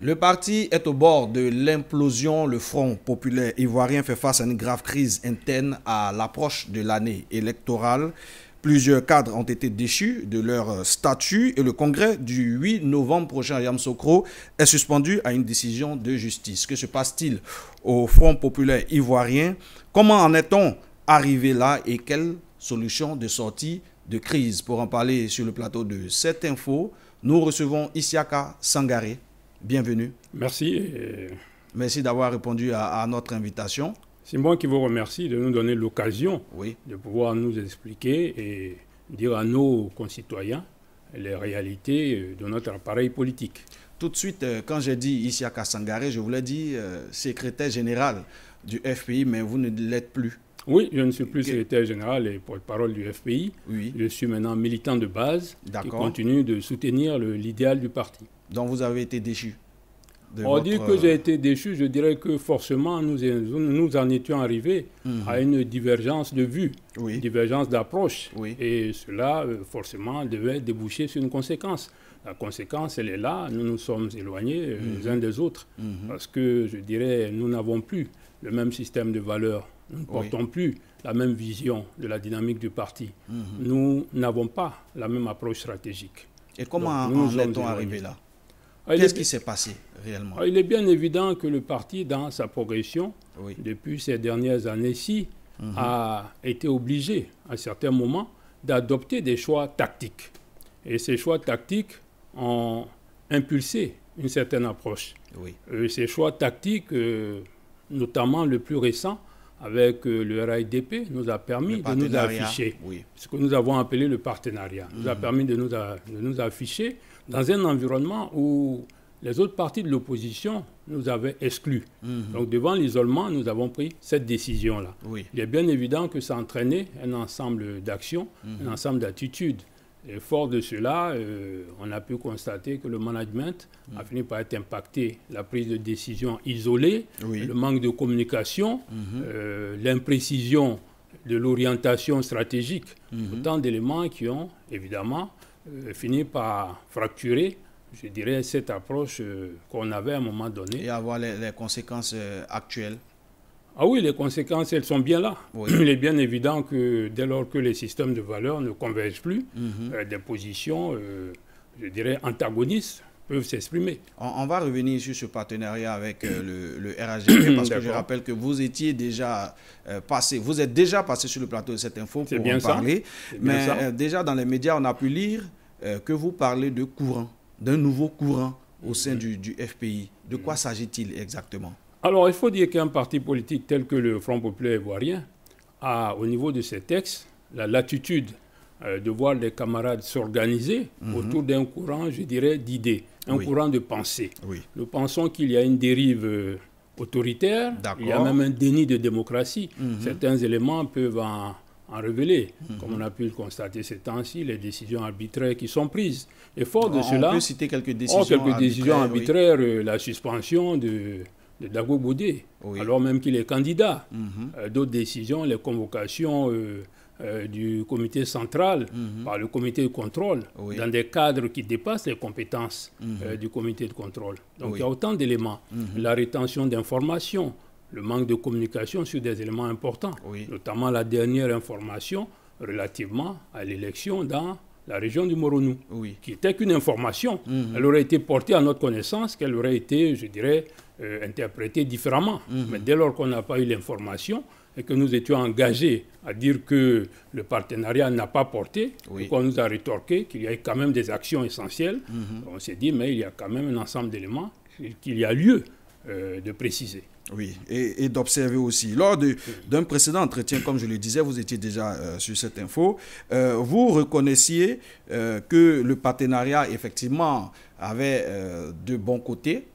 Le parti est au bord de l'implosion. Le Front populaire ivoirien fait face à une grave crise interne à l'approche de l'année électorale. Plusieurs cadres ont été déchus de leur statut et le congrès du 8 novembre prochain à Yamsokro est suspendu à une décision de justice. Que se passe-t-il au Front populaire ivoirien Comment en est-on arrivé là et quelle solution de sortie de crise Pour en parler sur le plateau de cette info, nous recevons Isiaka Sangaré, bienvenue. Merci. Merci d'avoir répondu à, notre invitation. C'est moi qui vous remercie de nous donner l'occasion de pouvoir nous expliquer et dire à nos concitoyens les réalités euh, de notre appareil politique. Tout de suite, euh, quand j'ai dit ici à Kassangare, je voulais dire euh, secrétaire général du FPI, mais vous ne l'êtes plus. Oui, je ne suis plus secrétaire général et porte-parole du FPI. Je suis maintenant militant de base qui continue de soutenir l'idéal du parti dont vous avez été déchu On dit que j'ai été déchu, je dirais que forcément nous, nous en étions arrivés mhm. à une divergence de vue, une divergence d'approche. Et cela, euh, forcément, devait déboucher sur une conséquence. La conséquence, elle est là, nous nous sommes éloignés euh, mhm. les uns des autres, mhm. parce que, je dirais, nous n'avons plus le même système de valeurs, nous ne portons plus la même vision de la dynamique du parti, nous n'avons pas la même approche stratégique. Et comment nous en, en est-on arrivé là ah, Qu'est-ce qui s'est passé réellement ah, Il est bien évident que le parti, dans sa progression, depuis ces dernières années-ci, mhm. a été obligé, à certains moments, d'adopter des choix tactiques. Et ces choix tactiques ont impulsé une certaine approche. Euh, ces choix tactiques, euh, notamment le plus récent, avec euh, le RIDP nous a permis de nous afficher. Ce que nous avons appelé le partenariat nous a mhm. permis de nous, afficher dans un environnement où les autres partis de l'opposition nous avaient exclus. Mhm. Donc devant l'isolement, nous avons pris cette décision-là. Il est bien évident que ça entraînait un ensemble d'actions, un mhm. ensemble d'attitudes. Et fort de cela, euh, on a pu constater que le management a mm. fini par être impacté. La prise de décision isolée, le manque de communication, mm-hmm. euh, l'imprécision de l'orientation stratégique, mm-hmm. autant d'éléments qui ont évidemment euh, fini par fracturer je dirais, cette approche qu'on avait à un moment donné. Et avoir les, conséquences actuelles. Ah oui, les conséquences, elles sont bien là. Il est bien évident que dès lors que les systèmes de valeurs ne convergent plus, mhm. euh, des positions, euh, je dirais, antagonistes peuvent s'exprimer. On, va revenir sur ce partenariat avec euh, le, le parce que je rappelle que vous étiez déjà passé, vous êtes déjà passé sur le plateau de cette info pour en parler. Mais déjà dans les médias, on a pu lire que vous parlez de courant, d'un nouveau courant au mhm. sein du FPI. De quoi mhm. s'agit-il exactement alors, il faut dire qu'un parti politique tel que le Front populaire ivoirien a, au niveau de ses textes, la latitude euh, de voir les camarades s'organiser mhm. autour d'un courant, je dirais, d'idées, un courant de pensée. Nous pensons qu'il y a une dérive euh, autoritaire, il y a même un déni de démocratie. Mhm. Certains éléments peuvent en, révéler, mhm. comme on a pu le constater ces temps-ci, les décisions arbitraires qui sont prises. Et fort de cela, on peut citer quelques décisions, arbitraires, euh, la suspension de de Dago Boudé, alors même qu'il est candidat. Mhm. Euh, d'autres décisions, les convocations euh, euh, du comité central mhm. par le comité de contrôle, dans des cadres qui dépassent les compétences mhm. du comité de contrôle. Donc il y a autant d'éléments. La rétention d'informations, le manque de communication sur des éléments importants, notamment la dernière information relativement à l'élection dans la région du Moronou, qui était qu'une information. Mhm. Elle aurait été portée à notre connaissance, qu'elle aurait été, je dirais, euh, interprétée différemment. Mhm. Mais dès lors qu'on n'a pas eu l'information et que nous étions engagés à dire que le partenariat n'a pas porté, on qu'on nous a rétorqué qu'il y avait quand même des actions essentielles, mhm. on s'est dit, mais il y a quand même un ensemble d'éléments qu'il y a lieu euh, de préciser. Oui, et, d'observer aussi. Lors d'un précédent entretien, comme je le disais, vous étiez déjà euh, sur cette info, euh, vous reconnaissiez euh, que le partenariat, effectivement, avait de bons côtés,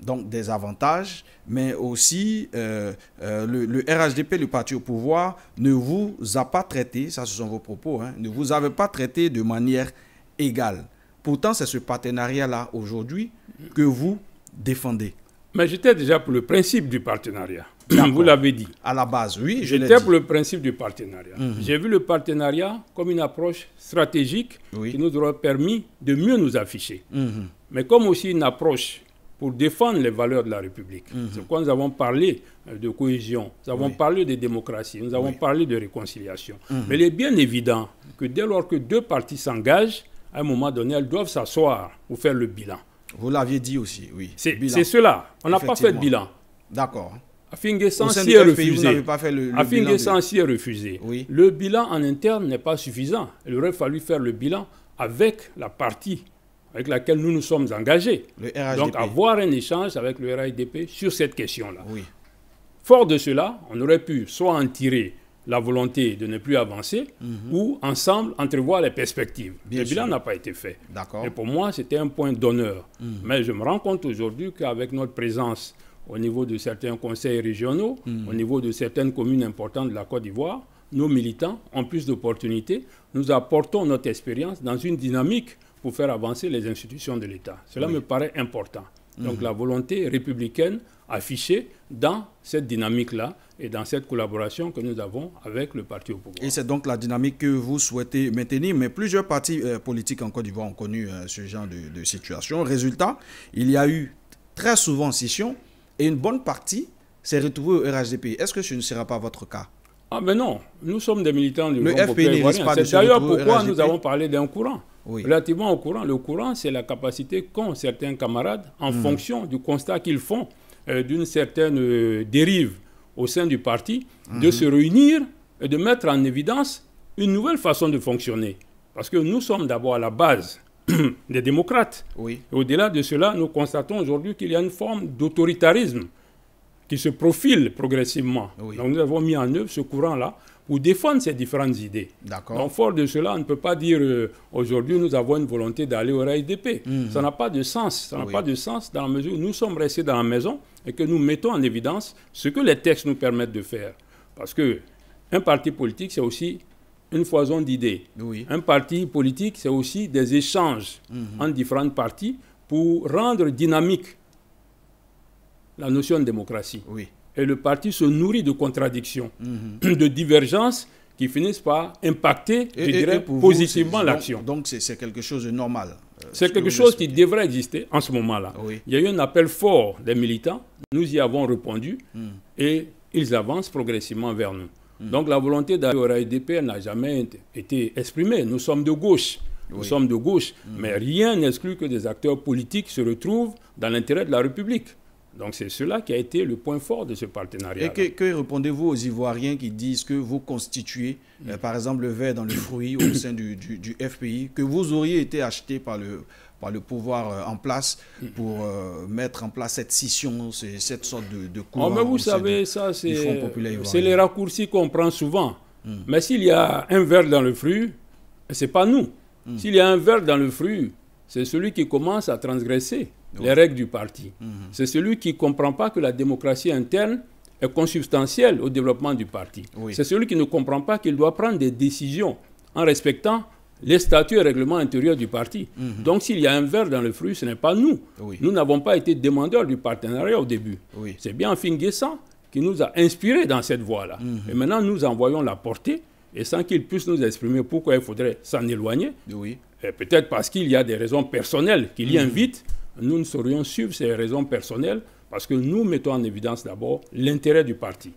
donc des avantages, mais aussi le, RHDP, le parti au pouvoir, ne vous a pas traité, ça ce sont vos propos, hein, ne vous avait pas traité de manière égale. Pourtant, c'est ce partenariat-là aujourd'hui que vous défendez. Mais j'étais déjà pour le principe du partenariat. Vous l'avez dit. À la base, oui. J'étais pour le principe du partenariat. Mhm. J'ai vu le partenariat comme une approche stratégique qui nous aurait permis de mieux nous afficher. Mhm. Mais comme aussi une approche pour défendre les valeurs de la République. Mhm. C'est pourquoi nous avons parlé euh, de cohésion, nous avons parlé de démocratie, nous avons parlé de réconciliation. Mais il est bien évident que dès lors que deux parties s'engagent, à un moment donné, elles doivent s'asseoir pour faire le bilan. Vous l'aviez dit aussi, oui. C'est cela. On n'a pas fait de bilan. D'accord. Afin de est refusé. refusé. Oui. Le bilan en interne n'est pas suffisant. Il aurait fallu faire le bilan avec la partie avec laquelle nous nous sommes engagés. Donc avoir un échange avec le RIDP sur cette question-là. Oui. Fort de cela, on aurait pu soit en tirer la volonté de ne plus avancer mhm. ou ensemble entrevoir les perspectives. le bilan n'a pas été fait. Et pour moi, c'était un point d'honneur. Mhm. Mais je me rends compte aujourd'hui qu'avec notre présence au niveau de certains conseils régionaux, mhm. au niveau de certaines communes importantes de la Côte d'Ivoire, nos militants ont plus d'opportunités. Nous apportons notre expérience dans une dynamique pour faire avancer les institutions de l'État. Cela me paraît important. Donc mhm. la volonté républicaine affichée dans cette dynamique-là et dans cette collaboration que nous avons avec le parti au pouvoir. Et c'est donc la dynamique que vous souhaitez maintenir, mais plusieurs partis euh, politiques en Côte d'Ivoire ont connu euh, ce genre de, situation. Résultat, il y a eu très souvent scission et une bonne partie s'est retrouvée au RHDP. Est-ce que ce ne sera pas votre cas Ah mais ben non, nous sommes des militants du le pas C'est d'ailleurs pourquoi nous avons parlé d'un courant relativement au courant. Le courant, c'est la capacité qu'ont certains camarades en mm. fonction du constat qu'ils font euh, d'une certaine euh, dérive au sein du parti, de mm-hmm. se réunir et de mettre en évidence une nouvelle façon de fonctionner. Parce que nous sommes d'abord à la base des démocrates. Oui. Au-delà de cela, nous constatons aujourd'hui qu'il y a une forme d'autoritarisme qui se profile progressivement. Donc nous avons mis en œuvre ce courant-là ou défendre ces différentes idées. Donc, fort de cela, on ne peut pas dire euh, aujourd'hui nous avons une volonté d'aller au RSDP. paix. Mhm. Ça n'a pas de sens. Ça n'a pas de sens dans la mesure où nous sommes restés dans la maison et que nous mettons en évidence ce que les textes nous permettent de faire. Parce que un parti politique, c'est aussi une foison d'idées. Oui. Un parti politique, c'est aussi des échanges mhm. entre différentes parties pour rendre dynamique la notion de démocratie. Oui. Et le parti se nourrit de contradictions, mhm. de divergences qui finissent par impacter, je positivement l'action. Donc c'est quelque chose de normal. Euh, c'est quelque chose qui devrait exister en ce moment-là. Il y a eu un appel fort des militants, nous y avons répondu hmm. et ils avancent progressivement vers nous. Hmm. Donc la volonté d'aller au RDP n'a jamais été exprimée. Nous sommes de gauche. Nous sommes de gauche, hmm. mais rien n'exclut que des acteurs politiques se retrouvent dans l'intérêt de la République. Donc c'est cela qui a été le point fort de ce partenariat. Et que, répondez-vous aux Ivoiriens qui disent que vous constituez, euh, mm. par exemple, le verre dans le fruit au sein du, FPI, que vous auriez été acheté par le, par le pouvoir euh, en place mm. pour euh, mettre en place cette scission, cette sorte de, de ah, mais vous savez, ça c'est les raccourcis qu'on prend souvent. Mm. Mais s'il y a un verre dans le fruit, c'est pas nous. S'il y a un verre dans le fruit, c'est celui qui commence à transgresser les règles du parti. Mhm. C'est celui qui ne comprend pas que la démocratie interne est consubstantielle au développement du parti. C'est celui qui ne comprend pas qu'il doit prendre des décisions en respectant les statuts et règlements intérieurs du parti. Mhm. Donc s'il y a un verre dans le fruit, ce n'est pas nous. Nous n'avons pas été demandeurs du partenariat au début. C'est bien Finguessant qui nous a inspirés dans cette voie-là. Mhm. Et maintenant, nous envoyons la portée et sans qu'il puisse nous exprimer pourquoi il faudrait s'en éloigner. Oui. Peut-être parce qu'il y a des raisons personnelles qui l'y invitent nous ne saurions suivre ces raisons personnelles parce que nous mettons en évidence d'abord l'intérêt du parti.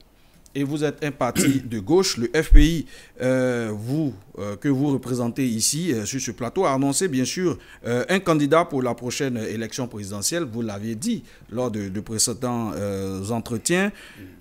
Et vous êtes un parti de gauche, le FPI, euh, vous, euh, que vous représentez ici euh, sur ce plateau, a annoncé bien sûr un candidat pour la prochaine élection présidentielle. Vous l'aviez dit lors de, de précédents entretiens.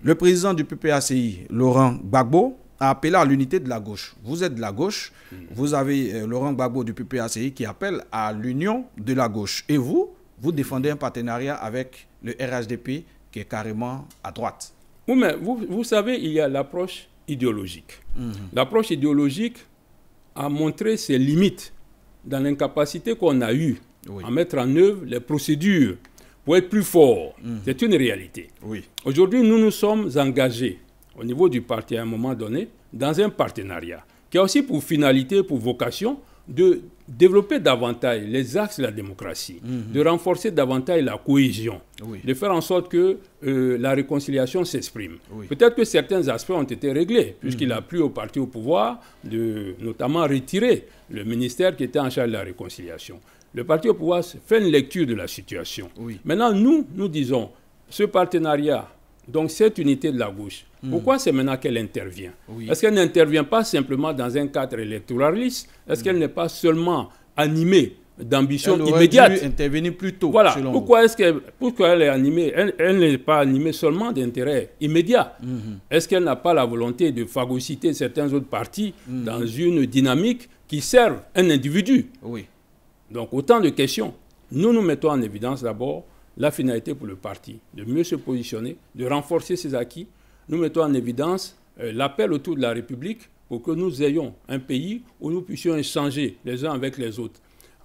Le président du PPACI, Laurent Gbagbo, a appelé à l'unité de la gauche. Vous êtes de la gauche. Vous avez Laurent Gbagbo du PPACI qui appelle à l'union de la gauche. Et vous, vous défendez un partenariat avec le RHDP qui est carrément à droite. Oui, mais vous, savez, il y a l'approche idéologique. Mhm. L'approche idéologique a montré ses limites dans l'incapacité qu'on a eue à mettre en œuvre les procédures pour être plus fort. Mhm. C'est une réalité. Aujourd'hui, nous nous sommes engagés au niveau du parti à un moment donné dans un partenariat qui a aussi pour finalité, pour vocation de développer davantage les axes de la démocratie, mhm. de renforcer davantage la cohésion, de faire en sorte que euh, la réconciliation s'exprime. Peut-être que certains aspects ont été réglés, puisqu'il mhm. a plu au parti au pouvoir de notamment retirer le ministère qui était en charge de la réconciliation. Le parti au pouvoir fait une lecture de la situation. Maintenant, nous, nous disons, ce partenariat donc cette unité de la gauche, hmm. pourquoi c'est maintenant qu'elle intervient Est-ce qu'elle n'intervient pas simplement dans un cadre électoraliste Est-ce hmm. qu'elle n'est pas seulement animée d'ambition immédiate intervenir plus tôt. Voilà. Pourquoi est-ce qu'elle pourquoi elle est animée Elle, n'est pas animée seulement d'intérêts immédiats. Hmm. Est-ce qu'elle n'a pas la volonté de phagocyter certains autres partis dans une dynamique qui sert un individu Oui. Donc autant de questions. Nous nous mettons en évidence d'abord la finalité pour le parti, de mieux se positionner, de renforcer ses acquis. Nous mettons en évidence euh, l'appel autour de la République pour que nous ayons un pays où nous puissions échanger les uns avec les autres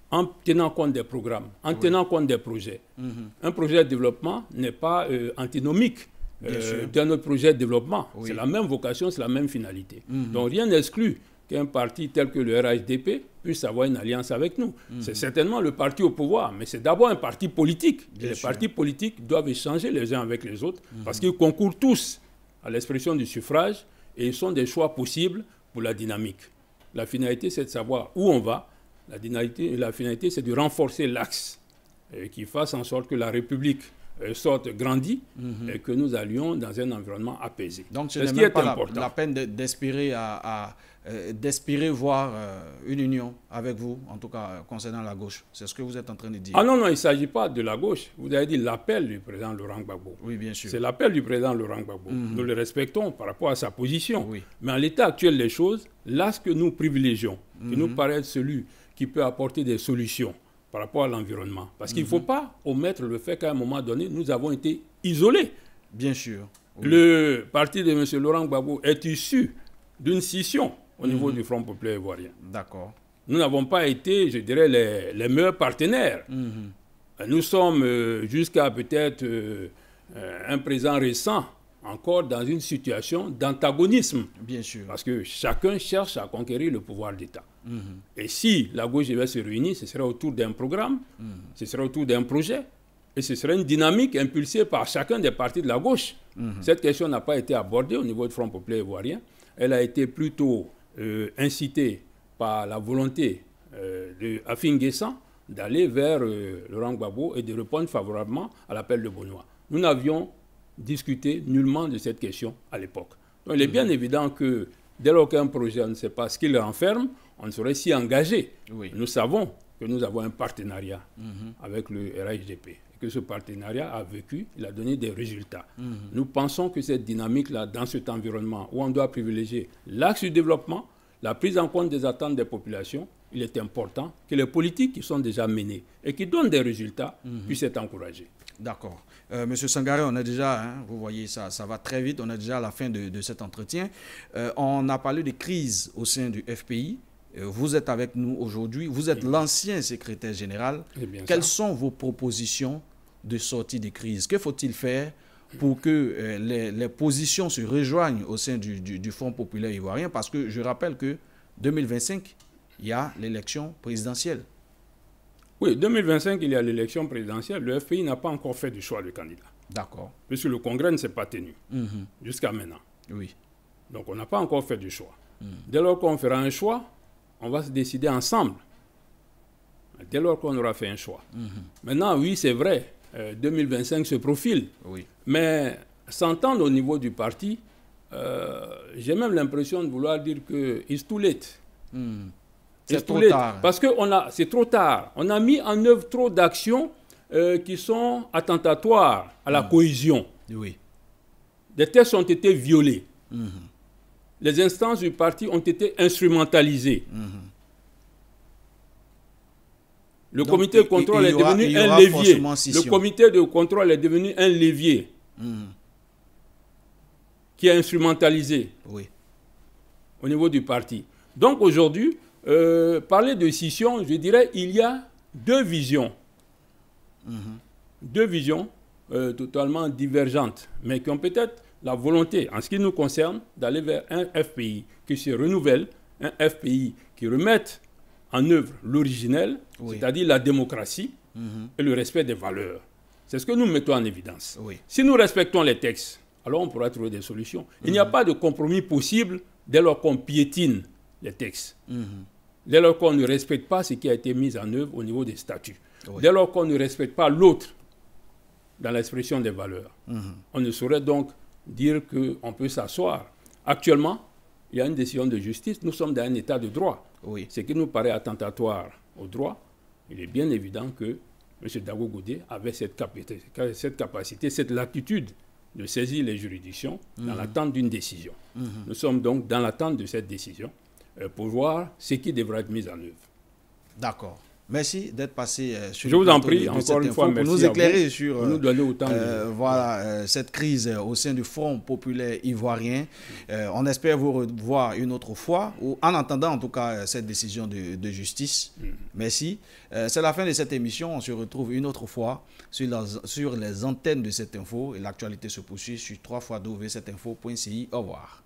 en tenant compte des programmes, en tenant compte des projets. Mhm. Un projet de développement n'est pas euh, antinomique euh, d'un autre projet de développement. C'est la même vocation, c'est la même finalité. Mhm. Donc rien n'exclut qu'un parti tel que le RHDP puisse avoir une alliance avec nous. Mhm. C'est certainement le parti au pouvoir, mais c'est d'abord un parti politique. les partis politiques doivent échanger les uns avec les autres mhm. parce qu'ils concourent tous à l'expression du suffrage et ils sont des choix possibles pour la dynamique. La finalité, c'est de savoir où on va. La, la finalité, c'est de renforcer l'axe et qui fasse en sorte que la République euh, sorte grandi mhm. et euh, que nous allions dans un environnement apaisé. Donc, ce, ce qui est important. La, peine d'espérer à, à euh, d'espérer voir une union avec vous, en tout cas concernant la gauche. C'est ce que vous êtes en train de dire. Ah non, non, il ne s'agit pas de la gauche. Vous avez dit l'appel du président Laurent Gbagbo. Oui, bien sûr. C'est l'appel du président Laurent Gbagbo. Mhm. Nous le respectons par rapport à sa position. Oui. Mais en l'état actuel des choses, là, ce que nous privilégions, qui mhm. nous paraît celui qui peut apporter des solutions, par rapport à l'environnement. Parce qu'il ne faut mhm. pas omettre le fait qu'à un moment donné, nous avons été isolés. Bien sûr. Le parti de M. Laurent Gbagbo est issu d'une scission au mhm. niveau du Front populaire ivoirien. D'accord. Nous n'avons pas été, je dirais, les, meilleurs partenaires. Mhm. Nous sommes euh, jusqu'à peut-être euh, euh, un présent récent encore dans une situation d'antagonisme. Bien sûr. Parce que chacun cherche à conquérir le pouvoir d'État. Et si la gauche devait se réunir, ce serait autour d'un programme, ce serait autour d'un projet, et ce serait une dynamique impulsée par chacun des partis de la gauche. Cette question n'a pas été abordée au niveau du Front populaire ivoirien. Elle a été plutôt euh, incitée par la volonté euh, de Afin d'aller vers euh, Laurent Gbagbo et de répondre favorablement à l'appel de Benoît. Nous n'avions discuté nullement de cette question à l'époque. il est bien évident que Dès lors qu'un projet, on ne sait pas ce qu'il enferme, on serait si engagé. Oui. Nous savons que nous avons un partenariat mhm. avec le RHDP que ce partenariat a vécu, il a donné des résultats. Mhm. Nous pensons que cette dynamique-là, dans cet environnement où on doit privilégier l'axe du développement, la prise en compte des attentes des populations, il est important que les politiques qui sont déjà menées et qui donnent des résultats mhm. puissent être encouragées. D'accord. Euh, Monsieur Sangaré, on a déjà, hein, vous voyez, ça, ça va très vite, on a déjà à la fin de, cet entretien. Euh, on a parlé de crise au sein du FPI. Euh, vous êtes avec nous aujourd'hui, vous êtes l'ancien secrétaire général. Quelles sont vos propositions de sortie des crises Que faut-il faire pour que les, positions se rejoignent au sein du, du, Fonds populaire ivoirien, parce que je rappelle que 2025, il y a l'élection présidentielle. Oui, 2025, il y a l'élection présidentielle. Le FPI n'a pas encore fait du choix de candidat. D'accord. Puisque le Congrès ne s'est pas tenu mhm. jusqu'à maintenant. Oui. Donc on n'a pas encore fait du choix. Mhm. Dès lors qu'on fera un choix, on va se décider ensemble. Dès lors qu'on aura fait un choix. Mhm. Maintenant, oui, c'est vrai, 2025 euh, se profile. Oui. Mais s'entendre au niveau du parti, euh, j'ai même l'impression de vouloir dire que it's too late. C'est trop tard. Parce que c'est trop tard. On a mis en œuvre trop d'actions euh, qui sont attentatoires à la mm. cohésion. Oui. Des tests ont été violés. Mm-hmm. Les instances du parti ont été instrumentalisées. Mm-hmm. Le comité de contrôle est devenu un levier. Le comité de contrôle est devenu un levier qui est instrumentalisé oui. au niveau du parti. Donc aujourd'hui, euh, parler de scission, je dirais, il y a deux visions. Deux visions euh, totalement divergentes, mais qui ont peut-être la volonté, en ce qui nous concerne, d'aller vers un FPI qui se renouvelle, un FPI qui remette en œuvre l'originel, c'est-à-dire la démocratie mhm. et le respect des valeurs. C'est ce que nous mettons en évidence. Si nous respectons les textes, alors on pourra trouver des solutions. Il n'y a mhm. pas de compromis possible dès lors qu'on piétine les textes. Mhm. Dès lors qu'on ne respecte pas ce qui a été mis en œuvre au niveau des statuts, dès lors qu'on ne respecte pas l'autre dans l'expression des valeurs, mhm. on ne saurait donc dire qu'on peut s'asseoir. Actuellement, il y a une décision de justice, nous sommes dans un état de droit. Ce qui nous paraît attentatoire au droit, il est bien évident que M. Dago avait cette capacité, cette capacité, cette latitude de saisir les juridictions dans mhm. l'attente d'une décision. Mhm. Nous sommes donc dans l'attente de cette décision. Euh, pour voir ce qui devra être mis en œuvre. D'accord. Merci d'être passé euh, sur Je vous en prie, encore une fois, merci. Pour nous éclairer vous, sur nous autant euh, euh, voilà, cette crise au sein du Front populaire ivoirien. on espère vous revoir une autre fois, ou en attendant en tout cas cette décision de, justice. Mm. Merci. C'est la fin de cette émission. On se retrouve une autre fois sur, sur les antennes de cette info. Et l'actualité se poursuit sur 3 fois Au revoir.